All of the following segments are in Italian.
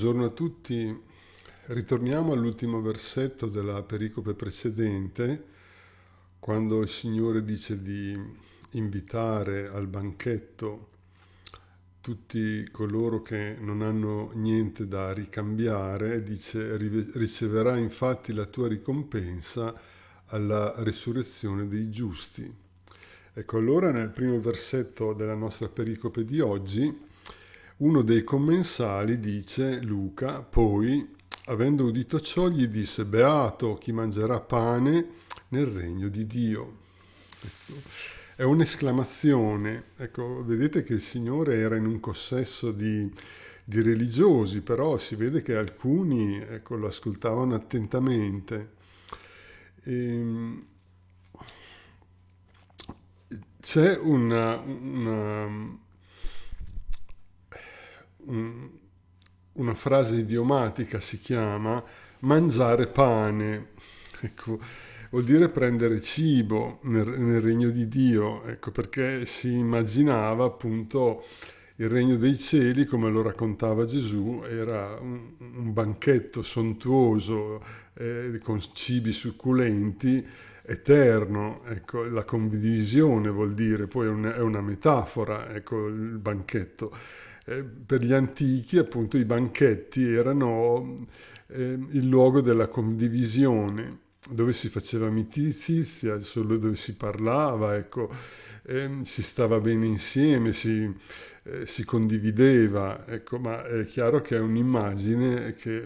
Buongiorno a tutti. Ritorniamo all'ultimo versetto della pericope precedente, quando il Signore dice di invitare al banchetto tutti coloro che non hanno niente da ricambiare, dice riceverà infatti la tua ricompensa alla resurrezione dei giusti. Ecco allora nel primo versetto della nostra pericope di oggi uno dei commensali dice Luca, poi, avendo udito ciò, gli disse, beato chi mangerà pane nel regno di Dio. Ecco è un'esclamazione. Ecco, vedete che il Signore era in un consesso di, di religiosi, però si vede che alcuni ecco, lo ascoltavano attentamente. E... Ehm, c'è una, una, Mm, una frase idiomatica si chiama mangiare pane, ecco, vuol dire prendere cibo nel, nel regno di Dio, ecco, perché si immaginava appunto il regno dei cieli, come lo raccontava Gesù, era un, un banchetto sontuoso eh, con cibi succulenti, eterno, ecco, la condivisione vuol dire, poi è, un, è una metafora, ecco, il banchetto. Eh, per gli antichi appunto i banchetti erano eh, il luogo della condivisione dove si faceva amicizia, solo dove si parlava, ecco, eh, si stava bene insieme, si, eh, si, condivideva, ecco, ma è chiaro che è un'immagine che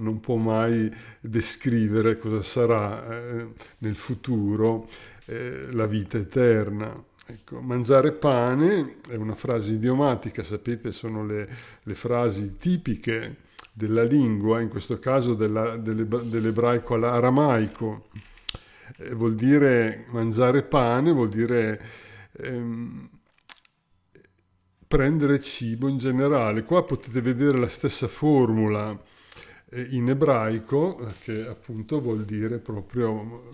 non può mai descrivere cosa sarà eh, nel futuro eh, la vita eterna. Ecco, mangiare pane è una frase idiomatica, sapete, sono le, le frasi tipiche della lingua, in questo caso della, delle, dell'ebraico aramaico. Eh, vuol dire mangiare pane, vuol dire ehm, prendere cibo in generale. Qua potete vedere la stessa formula eh, in ebraico, che appunto vuol dire proprio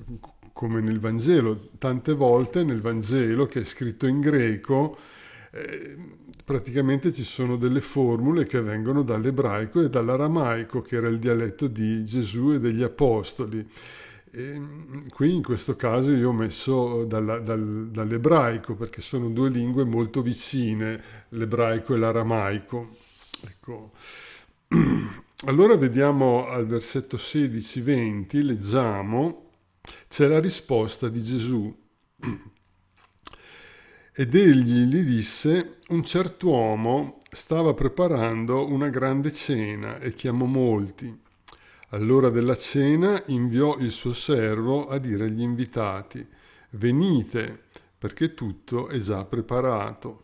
come nel Vangelo. Tante volte nel Vangelo, che è scritto in greco, eh, praticamente ci sono delle formule che vengono dall'ebraico e dall'aramaico, che era il dialetto di Gesù e degli Apostoli. E mm, qui in questo caso io ho messo dalla, dal, dall'ebraico perché sono due lingue molto vicine, l'ebraico e l'aramaico. Ecco. Allora vediamo al versetto 16-20, leggiamo. C'è la risposta di Gesù. Ed egli gli disse, un certo uomo stava preparando una grande cena e chiamò molti. All'ora della cena inviò il suo servo a dire agli invitati, venite, perché tutto è già preparato.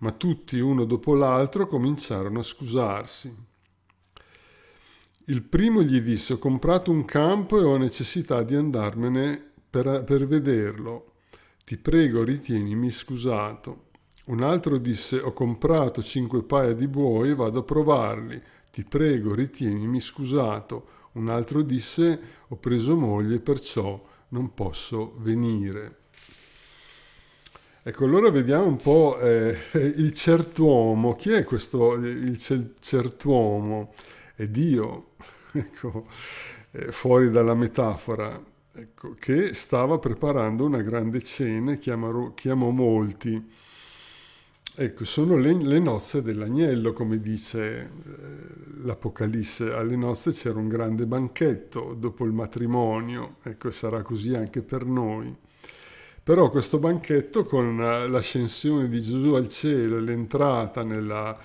Ma tutti uno dopo l'altro cominciarono a scusarsi. Il primo gli disse ho comprato un campo e ho necessità di andarmene per, per vederlo. Ti prego ritienimi scusato. Un altro disse ho comprato cinque paia di buoi, e vado a provarli. Ti prego ritienimi scusato. Un altro disse ho preso moglie, perciò non posso venire. Ecco, allora vediamo un po' eh, il certuomo. Chi è questo il certuomo? è Dio, ecco, fuori dalla metafora, ecco, che stava preparando una grande cena, chiamò, chiamò molti. Ecco, sono le, le nozze dell'agnello, come dice eh, l'Apocalisse. Alle nozze c'era un grande banchetto dopo il matrimonio, ecco, sarà così anche per noi. Però questo banchetto con eh, l'ascensione di Gesù al cielo e l'entrata nella,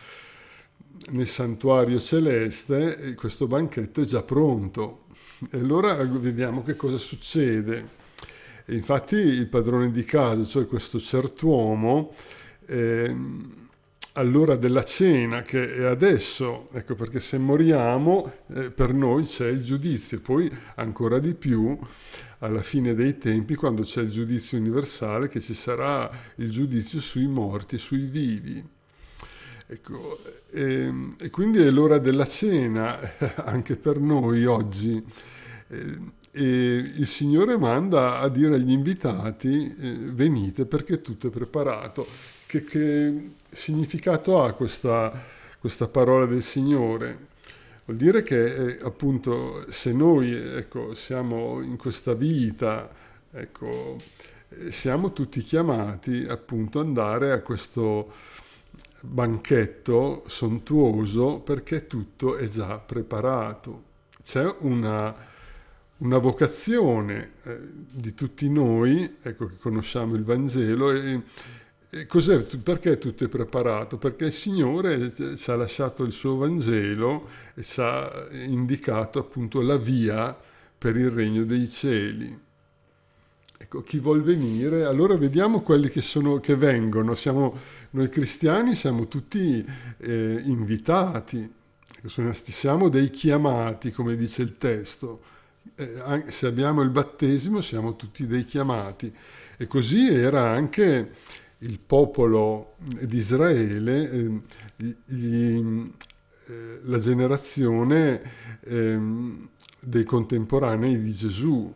nel santuario celeste questo banchetto è già pronto. E allora vediamo che cosa succede. E infatti il padrone di casa, cioè questo cert'uomo, eh, all'ora della cena, che è adesso, ecco perché se moriamo eh, per noi c'è il giudizio, poi ancora di più alla fine dei tempi quando c'è il giudizio universale che ci sarà il giudizio sui morti, sui vivi. Ecco, e, ehm, e, quindi è l'ora della cena anche per noi oggi. E, eh, e il Signore manda a dire agli invitati eh, venite perché tutto è preparato. Che, che significato ha questa, questa, parola del Signore? Vuol dire che eh, appunto se noi ecco, siamo in questa vita, ecco, eh, siamo tutti chiamati appunto ad andare a questo banchetto sontuoso perché tutto è già preparato. C'è una, una vocazione eh, di tutti noi, ecco che conosciamo il Vangelo, e, e cos'è, perché tutto è preparato? Perché il Signore eh, ci ha lasciato il suo Vangelo e ci ha indicato appunto la via per il regno dei cieli. Ecco, chi vuol venire? Allora vediamo quelli che, sono, che vengono. Siamo, noi cristiani siamo tutti eh, invitati, siamo dei chiamati, come dice il testo. Eh, se abbiamo il battesimo siamo tutti dei chiamati. E così era anche il popolo di Israele, ehm, eh, gli, la generazione ehm, dei contemporanei di Gesù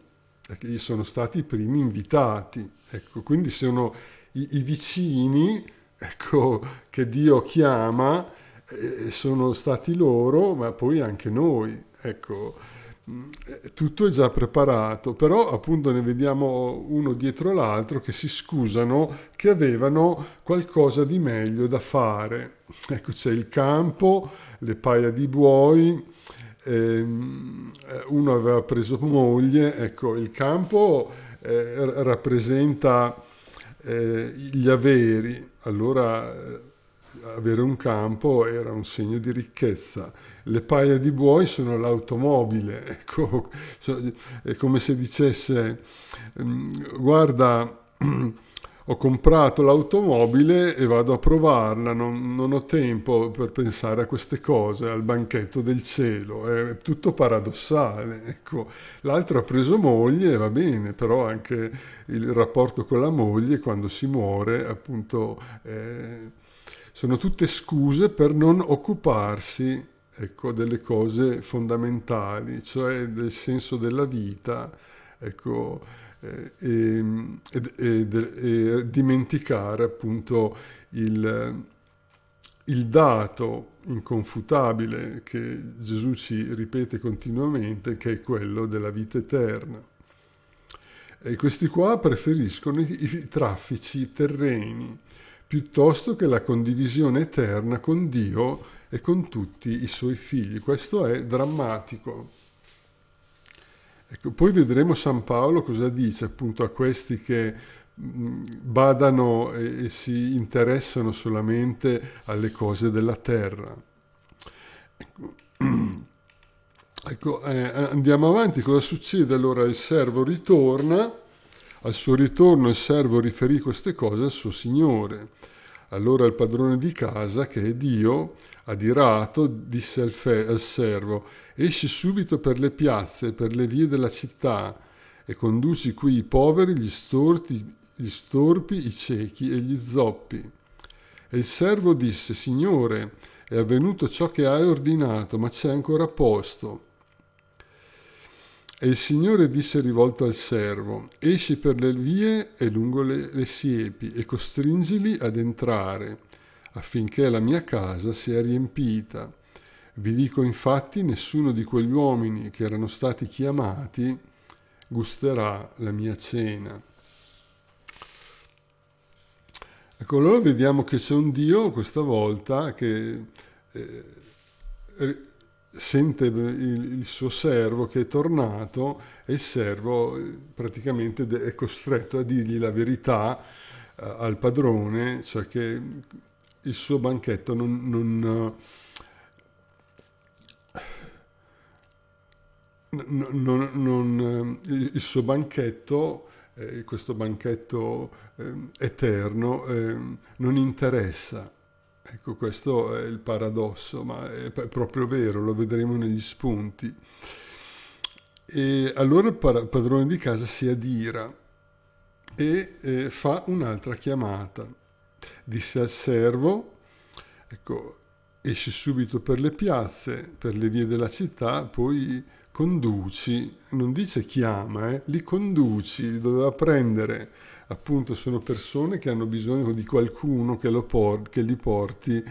perché sono stati i primi invitati, ecco, quindi sono i, i vicini ecco, che Dio chiama, eh, sono stati loro, ma poi anche noi. Ecco, mm, eh, tutto è già preparato, però appunto ne vediamo uno dietro l'altro che si scusano che avevano qualcosa di meglio da fare. Ecco, c'è il campo, le paia di buoi, ehm, uno aveva preso moglie, ecco, il campo eh, rappresenta eh, gli averi, allora eh, avere un campo era un segno di ricchezza. Le paia di buoi sono l'automobile, ecco, è come se dicesse, mm, guarda, ho comprato l'automobile e vado a provarla, non, non, ho tempo per pensare a queste cose, al banchetto del cielo, è tutto paradossale. Ecco. L'altro ha preso moglie, va bene, però anche il rapporto con la moglie quando si muore, appunto, eh, sono tutte scuse per non occuparsi ecco, delle cose fondamentali, cioè del senso della vita. Ecco, eh, e, e, e, dimenticare appunto il, il dato inconfutabile che Gesù ci ripete continuamente, che è quello della vita eterna. E questi qua preferiscono i traffici terreni piuttosto che la condivisione eterna con Dio e con tutti i suoi figli. Questo è drammatico. Ecco, poi vedremo San Paolo cosa dice appunto a questi che badano e, e si interessano solamente alle cose della terra. Ecco, ecco eh, andiamo avanti, cosa succede? Allora il servo ritorna, al suo ritorno il servo riferì queste cose al suo signore. Allora il padrone di casa, che è Dio, adirato, disse al, fe- al servo, esci subito per le piazze, per le vie della città, e conduci qui i poveri, gli, storti, gli storpi, i ciechi e gli zoppi. E il servo disse, Signore, è avvenuto ciò che hai ordinato, ma c'è ancora posto. E il Signore disse rivolto al servo, esci per le vie e lungo le, le siepi e costringili ad entrare, affinché la mia casa sia riempita. Vi dico infatti, nessuno di quegli uomini che erano stati chiamati gusterà la mia cena. Ecco, allora vediamo che c'è un Dio questa volta che eh, sente il, il, suo servo che è tornato e il servo eh, praticamente è costretto a dirgli la verità eh, al padrone, cioè che il suo banchetto non, non, eh, non, non eh, il suo banchetto eh, questo banchetto eh, eterno non interessa Ecco, questo è il paradosso, ma è proprio vero, lo vedremo negli spunti. E allora il padrone di casa si adira e eh, fa un'altra chiamata. Disse al servo, ecco, esce subito per le piazze, per le vie della città, poi conduci, non dice chiama, eh, li conduci, li doveva prendere. Appunto sono persone che hanno bisogno di qualcuno che, por- che li porti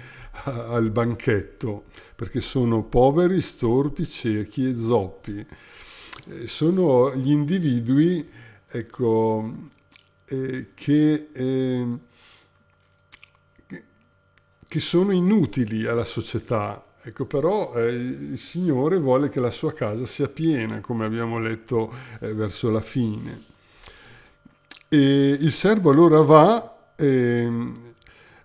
a- al banchetto, perché sono poveri, storpi, ciechi e zoppi. Eh, sono gli individui ecco, eh, che, ehm, che, che sono inutili alla società, Ecco, però eh, il Signore vuole che la sua casa sia piena, come abbiamo letto eh, verso la fine. E il servo allora va e ehm,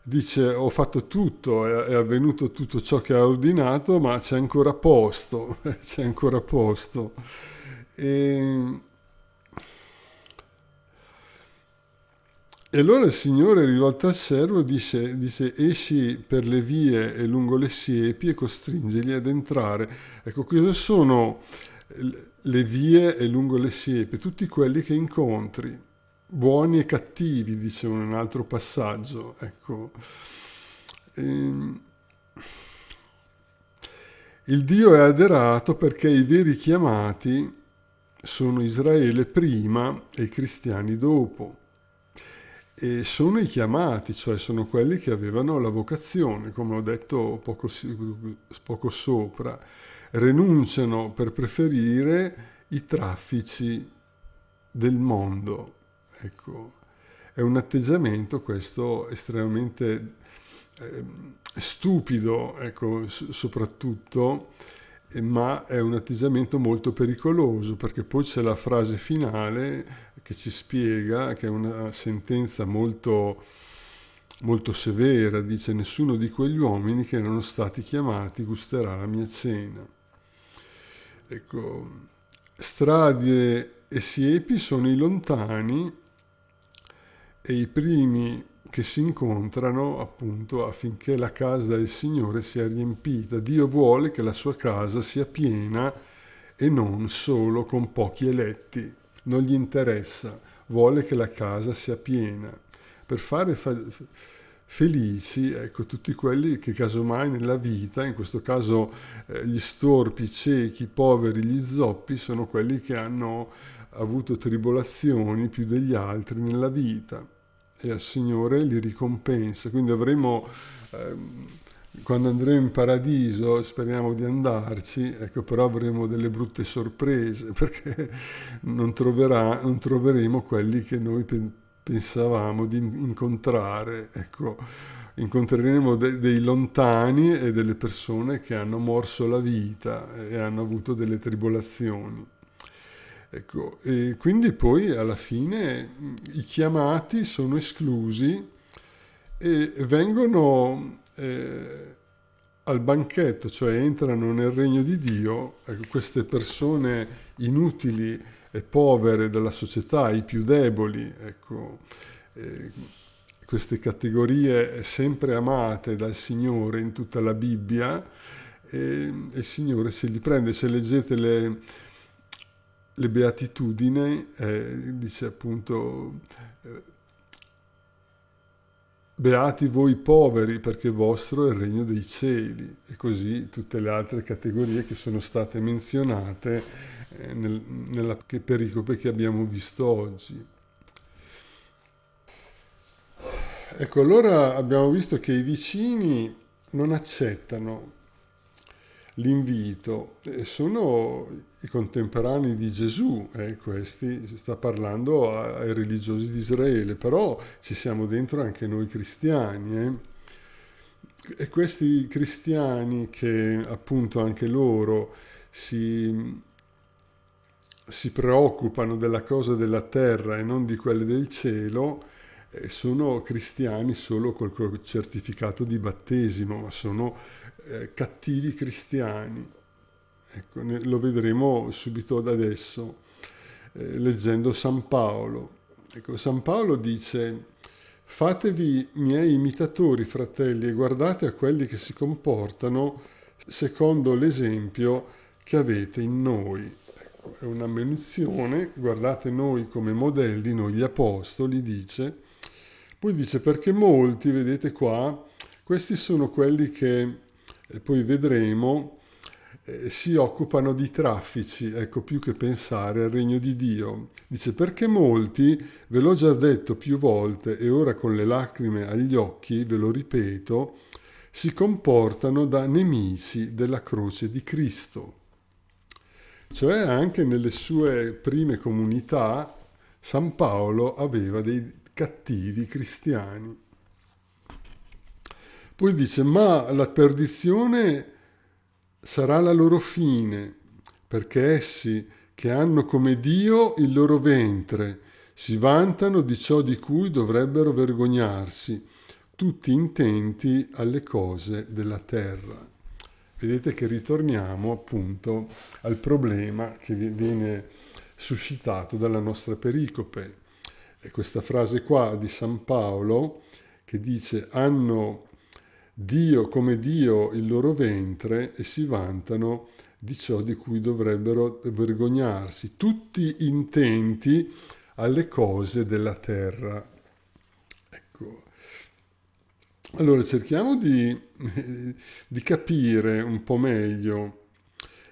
dice ho fatto tutto, è, è avvenuto tutto ciò che ha ordinato, ma c'è ancora posto, c'è ancora posto. E, ehm, E allora il Signore, rivolto al servo, dice, dice, esci per le vie e lungo le siepi e costringeli ad entrare. Ecco, queste sono le vie e lungo le siepi, tutti quelli che incontri, buoni e cattivi, dice un altro passaggio. Ecco. Ehm. Il Dio è aderato perché i veri chiamati sono Israele prima e i cristiani dopo e sono i chiamati, cioè sono quelli che avevano la vocazione, come ho detto poco, poco sopra, rinunciano per preferire i traffici del mondo. Ecco, è un atteggiamento questo estremamente eh, stupido, ecco, soprattutto, ma è un atteggiamento molto pericoloso perché poi c'è la frase finale che ci spiega, che è una sentenza molto, molto severa, dice nessuno di quegli uomini che erano stati chiamati gusterà la mia cena. Ecco, Stradie e Siepi sono i lontani e i primi che si incontrano appunto affinché la casa del Signore sia riempita. Dio vuole che la sua casa sia piena e non solo con pochi eletti non gli interessa, vuole che la casa sia piena. Per fare felici ecco, tutti quelli che casomai nella vita, in questo caso eh, gli storpi, i ciechi, i poveri, gli zoppi, sono quelli che hanno avuto tribolazioni più degli altri nella vita e al Signore li ricompensa. Quindi avremo... Ehm, quando andremo in paradiso, speriamo di andarci, ecco, però avremo delle brutte sorprese perché non, troverà, non troveremo quelli che noi pensavamo di incontrare. Ecco, incontreremo de dei lontani e delle persone che hanno morso la vita e hanno avuto delle tribolazioni. Ecco, e quindi poi alla fine i chiamati sono esclusi e vengono eh, al banchetto, cioè entrano nel regno di Dio, ecco, queste persone inutili e povere della società, i più deboli, ecco, eh, queste categorie sempre amate dal Signore in tutta la Bibbia, e, e il Signore se li prende, se leggete le, le beatitudini, eh, dice appunto... Eh, Beati voi poveri, perché vostro è il regno dei cieli, e così tutte le altre categorie che sono state menzionate eh, nel, nella pericope che abbiamo visto oggi. Ecco, allora abbiamo visto che i vicini non accettano l'invito sono i contemporanei di Gesù, eh, questi si sta parlando ai religiosi di Israele, però ci siamo dentro anche noi cristiani. Eh. E questi cristiani che appunto anche loro si, si preoccupano della cosa della terra e non di quelle del cielo, eh, sono cristiani solo col certificato di battesimo, ma sono eh, cattivi cristiani. Ecco, ne, lo vedremo subito da adesso, eh, leggendo San Paolo. Ecco, San Paolo dice, fatevi miei imitatori, fratelli, e guardate a quelli che si comportano secondo l'esempio che avete in noi. Ecco, è una munizione, guardate noi come modelli, noi gli apostoli, dice. Poi dice perché molti, vedete qua, questi sono quelli che e poi vedremo, eh, si occupano di traffici, ecco più che pensare al regno di Dio. Dice perché molti, ve l'ho già detto più volte e ora con le lacrime agli occhi, ve lo ripeto, si comportano da nemici della croce di Cristo. Cioè anche nelle sue prime comunità San Paolo aveva dei cattivi cristiani. Poi dice, ma la perdizione sarà la loro fine, perché essi che hanno come Dio il loro ventre, si vantano di ciò di cui dovrebbero vergognarsi, tutti intenti alle cose della terra. Vedete che ritorniamo appunto al problema che viene suscitato dalla nostra pericope. È questa frase qua di San Paolo che dice hanno Dio come Dio il loro ventre e si vantano di ciò di cui dovrebbero vergognarsi, tutti intenti alle cose della terra. Ecco. Allora cerchiamo di, di capire un po' meglio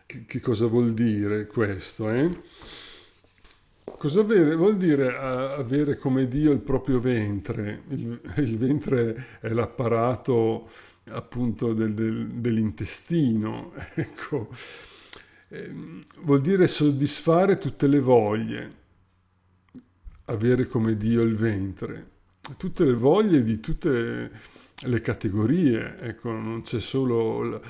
che, che cosa vuol dire questo. Eh? cosa avere? Vuol dire eh, avere come Dio il proprio ventre. Il, il ventre è l'apparato appunto del, del, dell'intestino, ecco. Ehm, vuol dire soddisfare tutte le voglie, avere come Dio il ventre, tutte le voglie di tutte le categorie, ecco, non c'è solo la,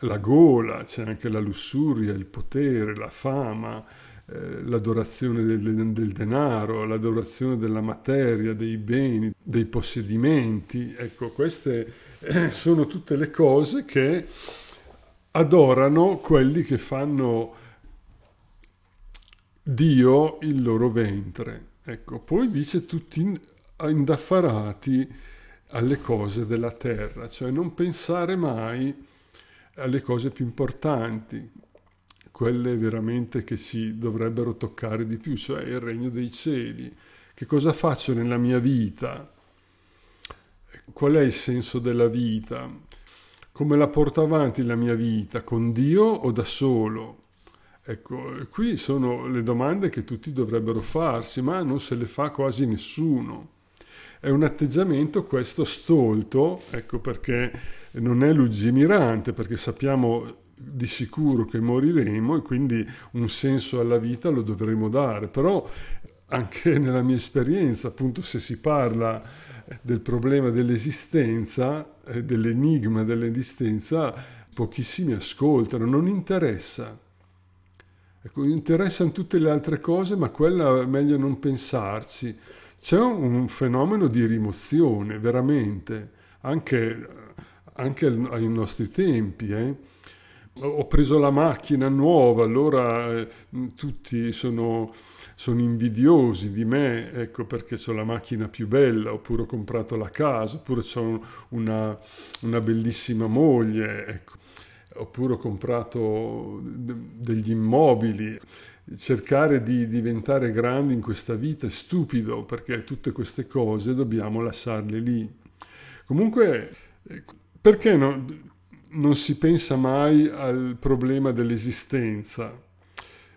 la gola, c'è anche la lussuria, il potere, la fama, eh, l'adorazione del, del, denaro, l'adorazione della materia, dei beni, dei possedimenti. Ecco, queste eh, sono tutte le cose che adorano quelli che fanno Dio il loro ventre. Ecco, poi dice tutti indaffarati alle cose della terra, cioè non pensare mai alle cose più importanti, quelle veramente che ci dovrebbero toccare di più, cioè il regno dei cieli. Che cosa faccio nella mia vita? Qual è il senso della vita? Come la porto avanti la mia vita? Con Dio o da solo? Ecco, qui sono le domande che tutti dovrebbero farsi, ma non se le fa quasi nessuno. È un atteggiamento questo stolto, ecco perché non è lungimirante, perché sappiamo di sicuro che moriremo e quindi un senso alla vita lo dovremo dare, però anche nella mia esperienza, appunto, se si parla del problema dell'esistenza, eh, dell'enigma dell'esistenza, pochissimi ascoltano, non interessa. Ecco, interessano tutte le altre cose, ma quella è meglio non pensarci. C'è un fenomeno di rimozione, veramente, anche, anche ai nostri tempi. Eh? ho preso la macchina nuova, allora eh, tutti sono, sono, invidiosi di me, ecco perché ho la macchina più bella, oppure ho comprato la casa, oppure ho una, una bellissima moglie, ecco, oppure ho comprato degli immobili. Cercare di diventare grandi in questa vita è stupido perché tutte queste cose dobbiamo lasciarle lì. Comunque, eh, perché no? non si pensa mai al problema dell'esistenza,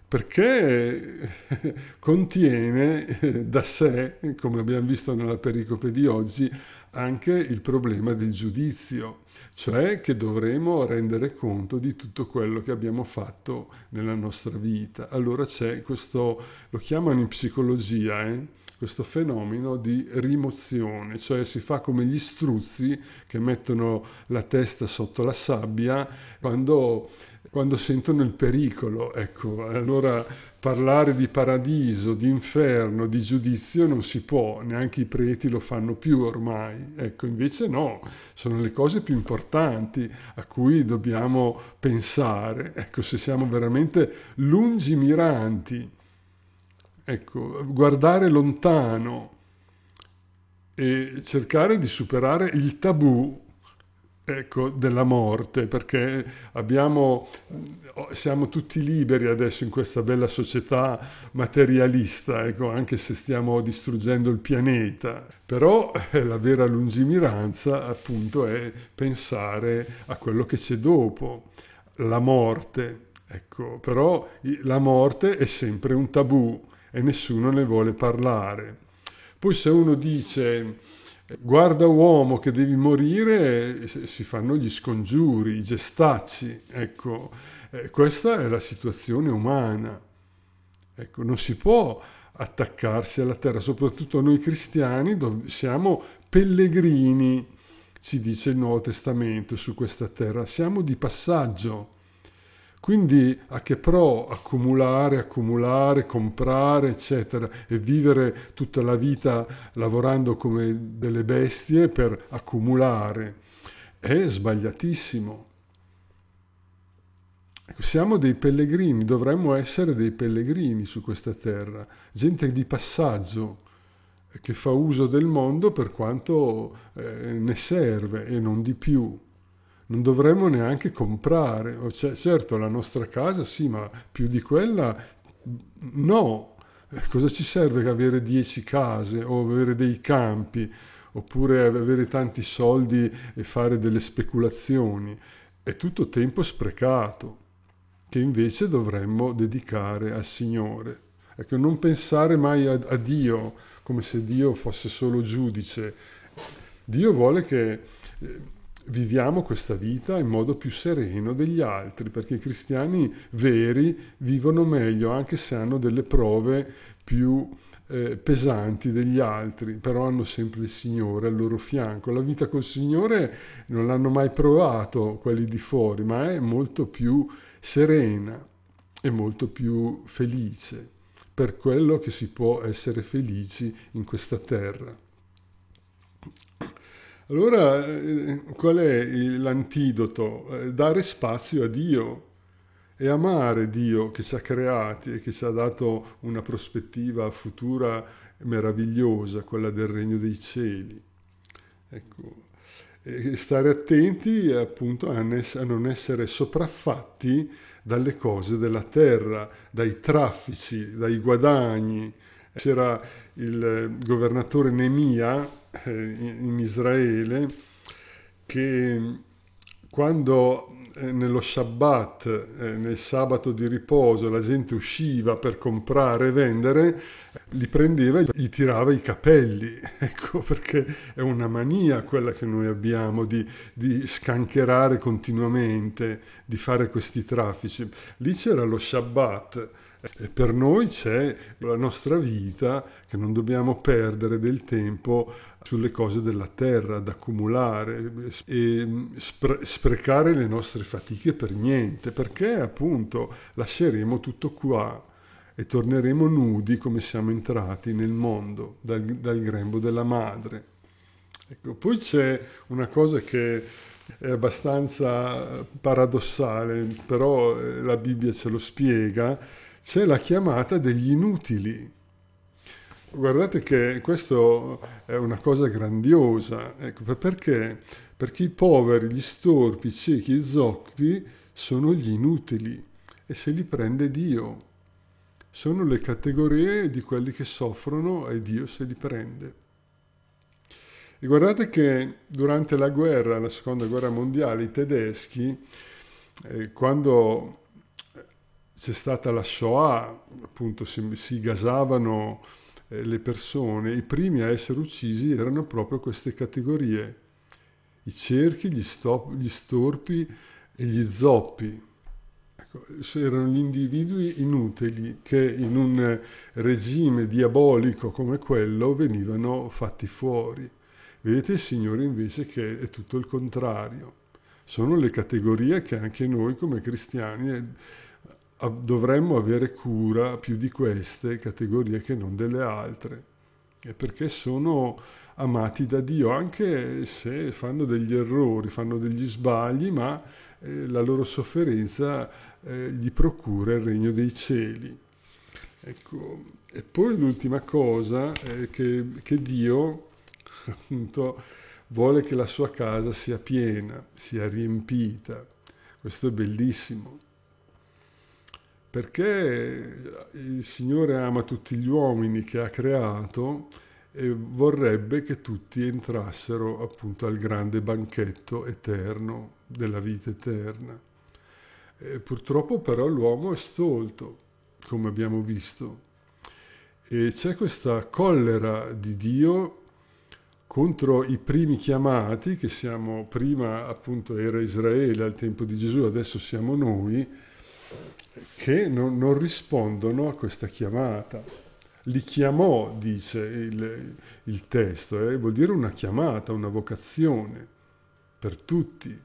perché contiene eh, da sé, come abbiamo visto nella pericope di oggi, anche il problema del giudizio, cioè che dovremo rendere conto di tutto quello che abbiamo fatto nella nostra vita. Allora c'è questo, lo chiamano in psicologia, eh? questo fenomeno di rimozione, cioè si fa come gli struzzi che mettono la testa sotto la sabbia quando, quando sentono il pericolo. Ecco, allora parlare di paradiso, di inferno, di giudizio non si può, neanche i preti lo fanno più ormai. Ecco, invece no, sono le cose più importanti a cui dobbiamo pensare. Ecco, se siamo veramente lungimiranti Ecco, guardare lontano e cercare di superare il tabù ecco, della morte, perché abbiamo, siamo tutti liberi adesso in questa bella società materialista, ecco, anche se stiamo distruggendo il pianeta. Però eh, la vera lungimiranza appunto è pensare a quello che c'è dopo, la morte. Ecco, però la morte è sempre un tabù e nessuno ne vuole parlare. Poi se uno dice guarda uomo che devi morire, si fanno gli scongiuri, i gestacci, ecco, eh, questa è la situazione umana. Ecco, non si può attaccarsi alla terra, soprattutto noi cristiani siamo pellegrini, ci dice il Nuovo Testamento su questa terra, siamo di passaggio. Quindi a che pro accumulare, accumulare, comprare, eccetera, e vivere tutta la vita lavorando come delle bestie per accumulare? È sbagliatissimo. Ecco, siamo dei pellegrini, dovremmo essere dei pellegrini su questa terra, gente di passaggio eh, che fa uso del mondo per quanto eh, ne serve e non di più non dovremmo neanche comprare. Cioè, certo, la nostra casa sì, ma più di quella no. Cosa ci serve avere dieci case o avere dei campi oppure avere tanti soldi e fare delle speculazioni? È tutto tempo sprecato che invece dovremmo dedicare al Signore. Ecco, non pensare mai a, a Dio come se Dio fosse solo giudice. Dio vuole che eh, viviamo questa vita in modo più sereno degli altri, perché i cristiani veri vivono meglio anche se hanno delle prove più eh, pesanti degli altri, però hanno sempre il Signore al loro fianco. La vita col Signore non l'hanno mai provato quelli di fuori, ma è molto più serena e molto più felice per quello che si può essere felici in questa terra. Allora eh, qual è l'antidoto? Eh, dare spazio a Dio e amare Dio che ci ha creati e che ci ha dato una prospettiva futura meravigliosa, quella del regno dei cieli. Ecco. E stare attenti appunto a, a non essere sopraffatti dalle cose della terra, dai traffici, dai guadagni, c'era il eh, governatore Nemia eh, in Israele che mm, quando eh, nello Shabbat, eh, nel sabato di riposo, la gente usciva per comprare e vendere, li prendeva e gli tirava i capelli. Ecco perché è una mania quella che noi abbiamo di, di scancherare continuamente, di fare questi traffici. Lì c'era lo Shabbat e per noi c'è la nostra vita che non dobbiamo perdere del tempo sulle cose della terra, ad accumulare e spre- sprecare le nostre fatiche per niente, perché appunto lasceremo tutto qua e torneremo nudi come siamo entrati nel mondo, dal, dal grembo della madre. Ecco, poi c'è una cosa che è abbastanza paradossale, però eh, la Bibbia ce lo spiega, c'è la chiamata degli inutili. Guardate che questa è una cosa grandiosa, ecco, perché? Perché i poveri, gli storpi, i ciechi, i zoppi sono gli inutili e se li prende Dio. Sono le categorie di quelli che soffrono e Dio se li prende. E guardate che durante la guerra, la seconda guerra mondiale, i tedeschi, eh, quando c'è stata la Shoah, appunto si, si gasavano eh, le persone, i primi a essere uccisi erano proprio queste categorie, i cerchi, gli, stop, gli storpi e gli zoppi. Ecco, erano gli individui inutili che in un regime diabolico come quello venivano fatti fuori. Vedete il Signore invece che è tutto il contrario. Sono le categorie che anche noi come cristiani dovremmo avere cura più di queste categorie che non delle altre, perché sono amati da Dio, anche se fanno degli errori, fanno degli sbagli, ma eh, la loro sofferenza eh, gli procura il regno dei cieli. Ecco. E poi l'ultima cosa è eh, che, che Dio appunto, vuole che la sua casa sia piena, sia riempita. Questo è bellissimo perché il Signore ama tutti gli uomini che ha creato e vorrebbe che tutti entrassero appunto al grande banchetto eterno della vita eterna. E purtroppo però l'uomo è stolto, come abbiamo visto, e c'è questa collera di Dio contro i primi chiamati, che siamo prima appunto era Israele al tempo di Gesù, adesso siamo noi, che non, non rispondono a questa chiamata. Li chiamò, dice il, il testo, eh? vuol dire una chiamata, una vocazione per tutti.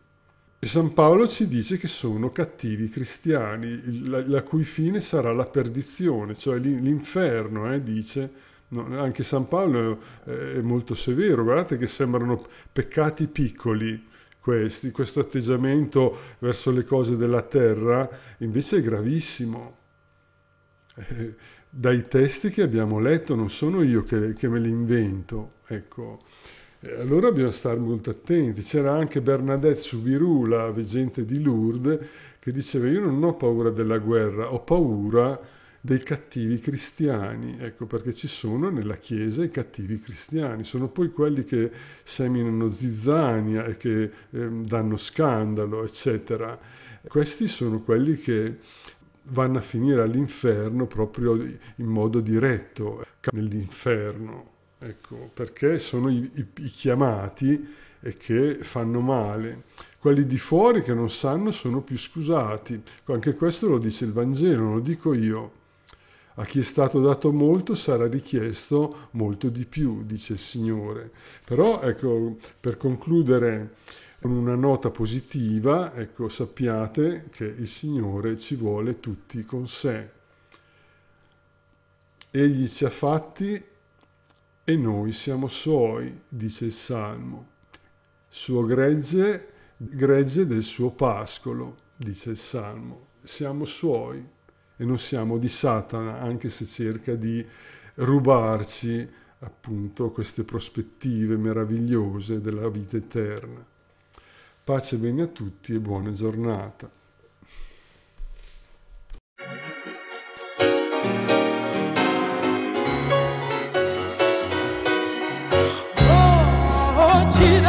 E San Paolo ci dice che sono cattivi cristiani, la, la cui fine sarà la perdizione, cioè l'inferno, eh, dice. No, anche San Paolo è molto severo, guardate che sembrano peccati piccoli, questi, questo atteggiamento verso le cose della terra invece è gravissimo. Eh, dai testi che abbiamo letto, non sono io che, che me li invento, ecco. E allora bisogna stare molto attenti. C'era anche Bernadette Subirù, la veggente di Lourdes, che diceva io non ho paura della guerra, ho paura dei cattivi cristiani, ecco perché ci sono nella Chiesa i cattivi cristiani, sono poi quelli che seminano zizzania e che eh, danno scandalo, eccetera. Questi sono quelli che vanno a finire all'inferno proprio in modo diretto, nell'inferno, ecco, perché sono i, i, i chiamati e che fanno male. Quelli di fuori che non sanno sono più scusati. Anche questo lo dice il Vangelo, non lo dico io. A chi è stato dato molto sarà richiesto molto di più, dice il Signore. Però, ecco, per concludere con una nota positiva, ecco, sappiate che il Signore ci vuole tutti con sé. Egli ci ha fatti e noi siamo suoi, dice il Salmo. Suo gregge, gregge del suo pascolo, dice il Salmo. Siamo suoi e non siamo di Satana, anche se cerca di rubarci appunto queste prospettive meravigliose della vita eterna. Pace e bene a tutti e buona giornata. Oh, oh,